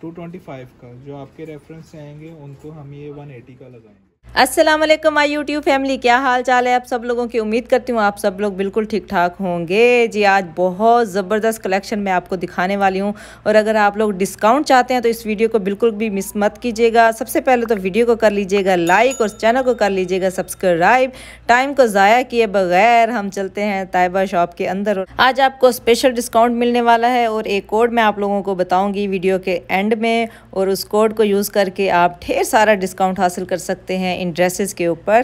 To twenty five का जो आपके रेफरेंस से आएंगे उनको हम ये वन एटी का लगाएंगे अस्सलाम वालेकुम माय यूट्यूब फैमिली क्या हाल चाल है आप सब लोगों की उम्मीद करती हूँ आप सब लोग बिल्कुल ठीक ठाक होंगे जी आज बहुत ज़बरदस्त कलेक्शन मैं आपको दिखाने वाली हूँ और अगर आप लोग डिस्काउंट चाहते हैं तो इस वीडियो को बिल्कुल भी मिस मत कीजिएगा सबसे पहले तो वीडियो को कर लीजिएगा लाइक और चैनल को कर लीजिएगा सब्सक्राइब टाइम को ज़ाया किए बगैर हम चलते हैं तायबा शॉप के अंदर आज आपको स्पेशल डिस्काउंट मिलने वाला है और एक कोड मैं आप लोगों को बताऊँगी वीडियो के एंड में और उस कोड को यूज़ करके आप ढेर सारा डिस्काउंट हासिल कर सकते हैं इन ड्रेसेस के ऊपर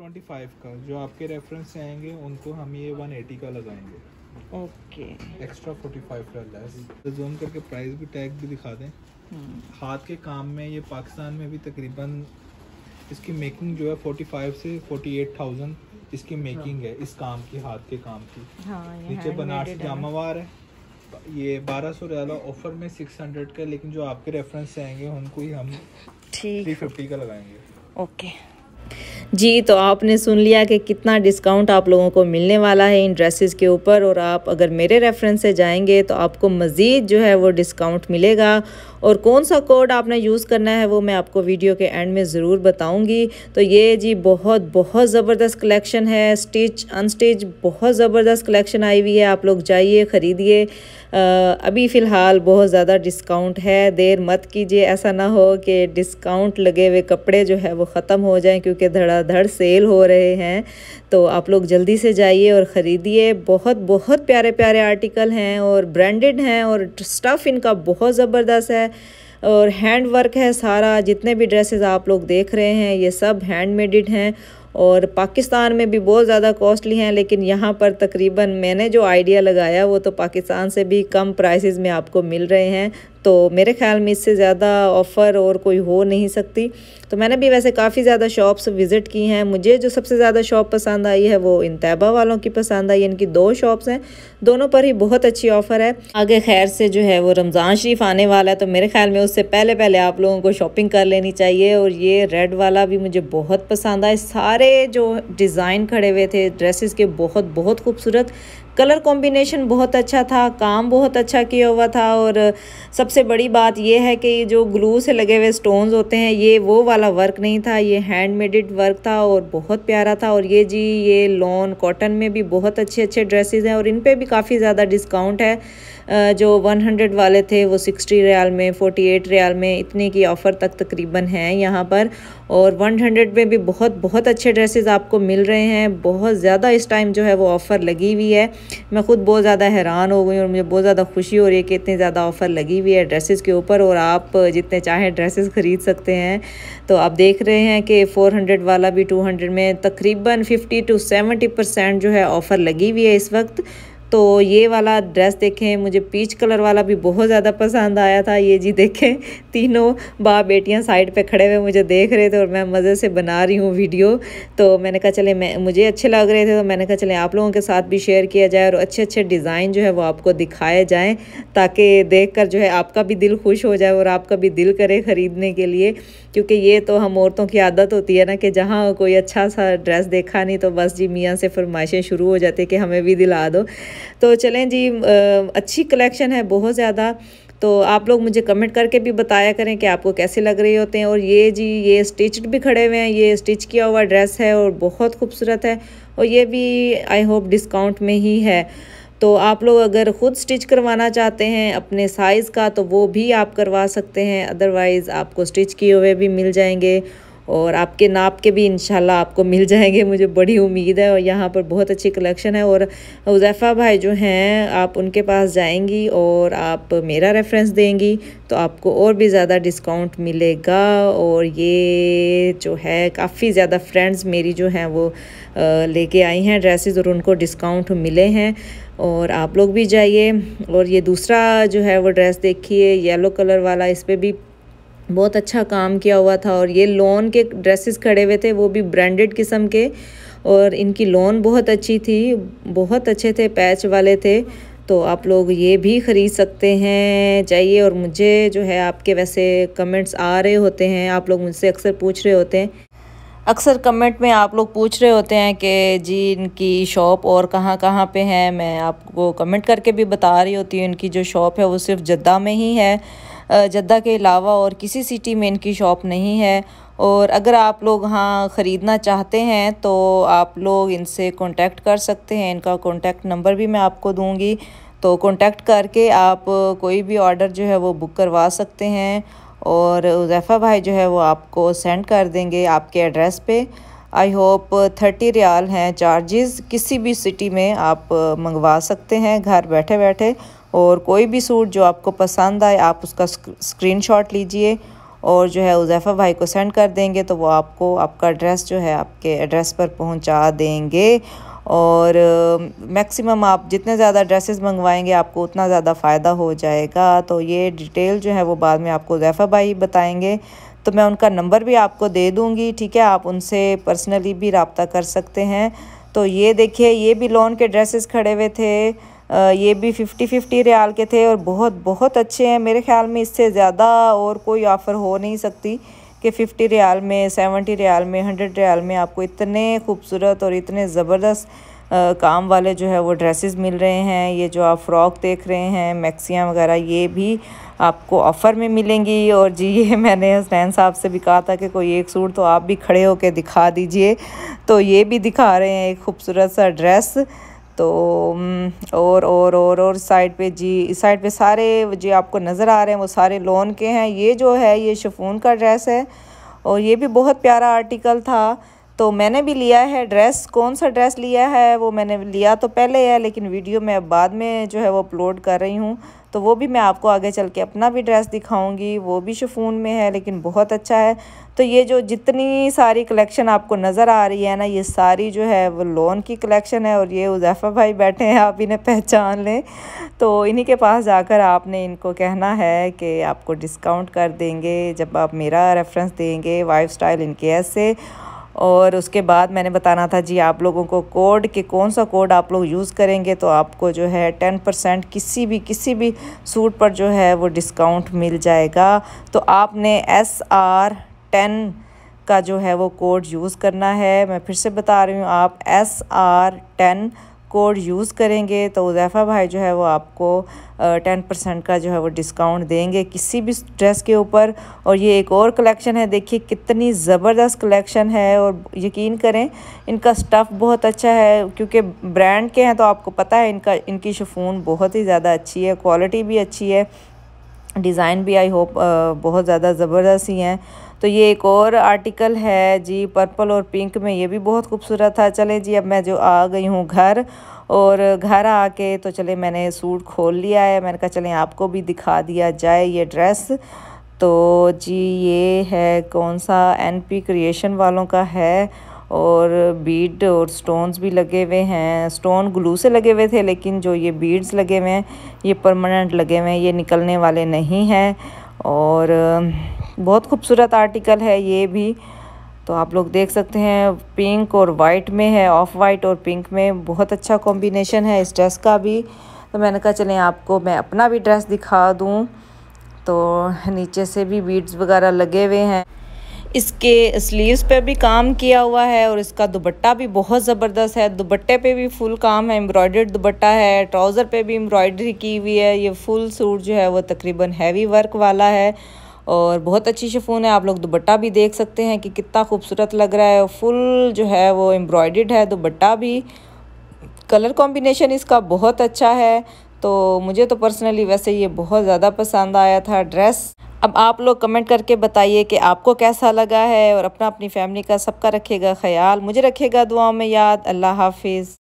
225 का जो आपके रेफरेंस आएंगे उनको हम ये 180 का लगाएंगे ओके एक्स्ट्रा 45 का लेस जूम तो करके प्राइस भी टैग भी दिखा दें हम्म। हाथ के काम में ये पाकिस्तान में भी तकरीबन इसकी मेकिंग जो है 45 से 48,000 इसकी मेकिंग हाँ। है इस काम की हाथ के काम की हाँ, नीचे बनारस जामावार है ये 1200 सौ रियाला ऑफर में 600 का लेकिन जो आपके रेफरेंस से आएंगे उनको ही हम 350 का लगाएंगे ओके जी तो आपने सुन लिया कि कितना डिस्काउंट आप लोगों को मिलने वाला है इन ड्रेसेस के ऊपर और आप अगर मेरे रेफरेंस से जाएंगे तो आपको मज़ीद जो है वो डिस्काउंट मिलेगा और कौन सा कोड आपने यूज़ करना है वो मैं आपको वीडियो के एंड में ज़रूर बताऊंगी तो ये जी बहुत बहुत ज़बरदस्त कलेक्शन है स्टिच अनस्टिच बहुत ज़बरदस्त कलेक्शन आई हुई है आप लोग जाइए ख़रीदिए अभी फ़िलहाल बहुत ज़्यादा डिस्काउंट है देर मत कीजिए ऐसा ना हो कि डिस्काउंट लगे हुए कपड़े जो है वो ख़त्म हो जाएँ क्योंकि धड़ा धड़ाधड़ सेल हो रहे हैं तो आप लोग जल्दी से जाइए और ख़रीदिए बहुत बहुत प्यारे प्यारे आर्टिकल हैं और ब्रांडेड हैं और स्टफ़ इनका बहुत ज़बरदस्त है और हैंड वर्क है सारा जितने भी ड्रेसेस आप लोग देख रहे हैं ये सब हैंड मेडिड हैं और पाकिस्तान में भी बहुत ज़्यादा कॉस्टली हैं लेकिन यहाँ पर तकरीबन मैंने जो आइडिया लगाया वो तो पाकिस्तान से भी कम प्राइसेस में आपको मिल रहे हैं तो मेरे ख्याल में इससे ज़्यादा ऑफ़र और कोई हो नहीं सकती तो मैंने भी वैसे काफ़ी ज़्यादा शॉप्स विज़िट की हैं मुझे जो सबसे ज़्यादा शॉप पसंद आई है वो इन तैबा वालों की पसंद आई इनकी दो शॉप्स हैं दोनों पर ही बहुत अच्छी ऑफ़र है आगे खैर से जो है वो रमज़ान शरीफ आने वाला है तो मेरे ख्याल में उससे पहले पहले आप लोगों को शॉपिंग कर लेनी चाहिए और ये रेड वाला भी मुझे बहुत पसंद आए सारे जो डिज़ाइन खड़े हुए थे ड्रेसेस के बहुत बहुत खूबसूरत कलर कॉम्बिनेशन बहुत अच्छा था काम बहुत अच्छा किया हुआ था और सबसे बड़ी बात यह है कि जो ग्लू से लगे हुए स्टोन्स होते हैं ये वो वाला वर्क नहीं था ये हैंडमेडेड वर्क था और बहुत प्यारा था और ये जी ये लॉन कॉटन में भी बहुत अच्छे अच्छे ड्रेसेस हैं और इन पर भी काफ़ी ज़्यादा डिस्काउंट है जो 100 वाले थे वो 60 रियाल में 48 रियाल में इतने की ऑफ़र तक तकरीबन है यहाँ पर और 100 में भी बहुत बहुत अच्छे ड्रेसेस आपको मिल रहे हैं बहुत ज़्यादा इस टाइम जो है वो ऑफ़र लगी हुई है मैं ख़ुद बहुत ज़्यादा हैरान हो गई और मुझे बहुत ज़्यादा खुशी हो रही है कि इतनी ज़्यादा ऑफ़र लगी हुई है ड्रेसेस के ऊपर और आप जितने चाहें ड्रेसेस ख़रीद सकते हैं तो आप देख रहे हैं कि 400 वाला भी 200 में तकरीबन 50 टू 70 परसेंट जो है ऑफ़र लगी हुई है इस वक्त तो ये वाला ड्रेस देखें मुझे पीच कलर वाला भी बहुत ज़्यादा पसंद आया था ये जी देखें तीनों बा बेटियां साइड पे खड़े हुए मुझे देख रहे थे और मैं मज़े से बना रही हूँ वीडियो तो मैंने कहा चले मैं मुझे अच्छे लग रहे थे तो मैंने कहा चले आप लोगों के साथ भी शेयर किया जाए और अच्छे अच्छे डिज़ाइन जो है वो आपको दिखाए जाएँ ताकि देख कर जो है आपका भी दिल खुश हो जाए और आपका भी दिल करे ख़रीदने के लिए क्योंकि ये तो हम औरतों की आदत होती है ना कि जहाँ कोई अच्छा सा ड्रेस देखा नहीं तो बस जी मियाँ से फरमाइशें शुरू हो जाती है कि हमें भी दिला दो तो चलें जी अच्छी कलेक्शन है बहुत ज़्यादा तो आप लोग मुझे कमेंट करके भी बताया करें कि आपको कैसे लग रहे होते हैं और ये जी ये स्टिच्ड भी खड़े हुए हैं ये स्टिच किया हुआ ड्रेस है और बहुत खूबसूरत है और ये भी आई होप डिस्काउंट में ही है तो आप लोग अगर ख़ुद स्टिच करवाना चाहते हैं अपने साइज़ का तो वो भी आप करवा सकते हैं अदरवाइज़ आपको स्टिच किए हुए भी मिल जाएंगे और आपके नाप के भी इन आपको मिल जाएंगे मुझे बड़ी उम्मीद है और यहाँ पर बहुत अच्छी कलेक्शन है और उजैफा भाई जो हैं आप उनके पास जाएंगी और आप मेरा रेफरेंस देंगी तो आपको और भी ज़्यादा डिस्काउंट मिलेगा और ये जो है काफ़ी ज़्यादा फ्रेंड्स मेरी जो हैं वो लेके आई हैं ड्रेसेस और उनको डिस्काउंट मिले हैं और आप लोग भी जाइए और ये दूसरा जो है वो ड्रेस देखिए येलो कलर वाला इस पर भी बहुत अच्छा काम किया हुआ था और ये लोन के ड्रेसेस खड़े हुए थे वो भी ब्रांडेड किस्म के और इनकी लोन बहुत अच्छी थी बहुत अच्छे थे पैच वाले थे तो आप लोग ये भी ख़रीद सकते हैं चाहिए और मुझे जो है आपके वैसे कमेंट्स आ रहे होते हैं आप लोग मुझसे अक्सर पूछ रहे होते हैं अक्सर कमेंट में आप लोग पूछ रहे होते हैं कि जी इनकी शॉप और कहाँ कहाँ पे है मैं आपको कमेंट करके भी बता रही होती हूँ इनकी जो शॉप है वो सिर्फ जद्दा में ही है जद्दा के अलावा और किसी सिटी में इनकी शॉप नहीं है और अगर आप लोग हाँ ख़रीदना चाहते हैं तो आप लोग इनसे कांटेक्ट कर सकते हैं इनका कांटेक्ट नंबर भी मैं आपको दूंगी तो कांटेक्ट करके आप कोई भी ऑर्डर जो है वो बुक करवा सकते हैं और उजैफ़ा भाई जो है वो आपको सेंड कर देंगे आपके एड्रेस पे आई होप थर्टी रियाल हैं चार्जेस किसी भी सिटी में आप uh, मंगवा सकते हैं घर बैठे बैठे और कोई भी सूट जो आपको पसंद आए आप उसका स्क्रीनशॉट लीजिए और जो है उजैफ़ा भाई को सेंड कर देंगे तो वो आपको आपका एड्रेस जो है आपके एड्रेस पर पहुंचा देंगे और मैक्सिमम आप जितने ज़्यादा ड्रेसेस मंगवाएंगे आपको उतना ज़्यादा फ़ायदा हो जाएगा तो ये डिटेल जो है वो बाद में आपको जैफ़ा भाई बताएंगे तो मैं उनका नंबर भी आपको दे दूँगी ठीक है आप उनसे पर्सनली भी रबता कर सकते हैं तो ये देखिए ये भी लोन के ड्रेसेस खड़े हुए थे ये भी फ़िफ्टी फ़िफ्टी रियाल के थे और बहुत बहुत अच्छे हैं मेरे ख्याल में इससे ज़्यादा और कोई ऑफ़र हो नहीं सकती कि फ़िफ्टी रियाल में सेवेंटी रियाल में हंड्रेड रियाल में आपको इतने खूबसूरत और इतने ज़बरदस्त काम वाले जो है वो ड्रेसेस मिल रहे हैं ये जो आप फ्रॉक देख रहे हैं मैक्सियाँ वगैरह ये भी आपको ऑफ़र में मिलेंगी और जी ये मैंने हसनैन साहब से भी कहा था कि कोई एक सूट तो आप भी खड़े होकर दिखा दीजिए तो ये भी दिखा रहे हैं एक खूबसूरत सा ड्रेस तो और और और और साइड पे जी साइड पे सारे जो आपको नज़र आ रहे हैं वो सारे लोन के हैं ये जो है ये शफून का ड्रेस है और ये भी बहुत प्यारा आर्टिकल था तो मैंने भी लिया है ड्रेस कौन सा ड्रेस लिया है वो मैंने लिया तो पहले है लेकिन वीडियो मैं अब बाद में जो है वो अपलोड कर रही हूँ तो वो भी मैं आपको आगे चल के अपना भी ड्रेस दिखाऊंगी वो भी शफून में है लेकिन बहुत अच्छा है तो ये जो जितनी सारी कलेक्शन आपको नज़र आ रही है ना ये सारी जो है वो लोन की कलेक्शन है और ये उजैफ़ा भाई बैठे हैं आप इन्हें पहचान लें तो इन्हीं के पास जाकर आपने इनको कहना है कि आपको डिस्काउंट कर देंगे जब आप मेरा रेफरेंस देंगे वाइफ स्टाइल इनके ऐसे और उसके बाद मैंने बताना था जी आप लोगों को कोड कि कौन सा कोड आप लोग यूज़ करेंगे तो आपको जो है टेन परसेंट किसी भी किसी भी सूट पर जो है वो डिस्काउंट मिल जाएगा तो आपने एस आर टेन का जो है वो कोड यूज़ करना है मैं फिर से बता रही हूँ आप S R ten code use करेंगे तो उजैफ़ा भाई जो है वो आपको टेन परसेंट का जो है वो डिस्काउंट देंगे किसी भी ड्रेस के ऊपर और ये एक और कलेक्शन है देखिए कितनी ज़बरदस्त कलेक्शन है और यकीन करें इनका स्टफ़ बहुत अच्छा है क्योंकि ब्रांड के हैं तो आपको पता है इनका इनकी शफून बहुत ही ज़्यादा अच्छी है क्वालिटी भी अच्छी है डिज़ाइन भी आई होप बहुत ज़्यादा ज़बरदस्त ही हैं तो ये एक और आर्टिकल है जी पर्पल और पिंक में ये भी बहुत खूबसूरत था चले जी अब मैं जो आ गई हूँ घर और घर आके तो चले मैंने सूट खोल लिया है मैंने कहा चलें आपको भी दिखा दिया जाए ये ड्रेस तो जी ये है कौन सा एनपी क्रिएशन वालों का है और बीट और स्टोन्स भी लगे हुए हैं स्टोन ग्लू से लगे हुए थे लेकिन जो ये बीड्स लगे हुए हैं ये परमानेंट लगे हुए हैं ये निकलने वाले नहीं हैं और बहुत खूबसूरत आर्टिकल है ये भी तो आप लोग देख सकते हैं पिंक और वाइट में है ऑफ वाइट और पिंक में बहुत अच्छा कॉम्बिनेशन है इस ड्रेस का भी तो मैंने कहा चलें आपको मैं अपना भी ड्रेस दिखा दूँ तो नीचे से भी बीड्स वगैरह लगे हुए हैं इसके स्लीव्स पे भी काम किया हुआ है और इसका दुबट्टा भी बहुत ज़बरदस्त है दुबट्टे पे भी फुल काम है एम्ब्रॉयडर्ड दुबट्टा है ट्राउज़र पे भी एम्ब्रॉयडरी की हुई है ये फुल सूट जो है वो तकरीबन हैवी वर्क वाला है और बहुत अच्छी शफून है आप लोग दुबट्टा भी देख सकते हैं कि कितना खूबसूरत लग रहा है फुल जो है वो एम्ब्रॉयड है दुबट्टा भी कलर कॉम्बिनेशन इसका बहुत अच्छा है तो मुझे तो पर्सनली वैसे ये बहुत ज़्यादा पसंद आया था ड्रेस अब आप लोग कमेंट करके बताइए कि आपको कैसा लगा है और अपना अपनी फैमिली का सबका रखेगा ख्याल मुझे रखेगा दुआओं में याद अल्लाह हाफिज़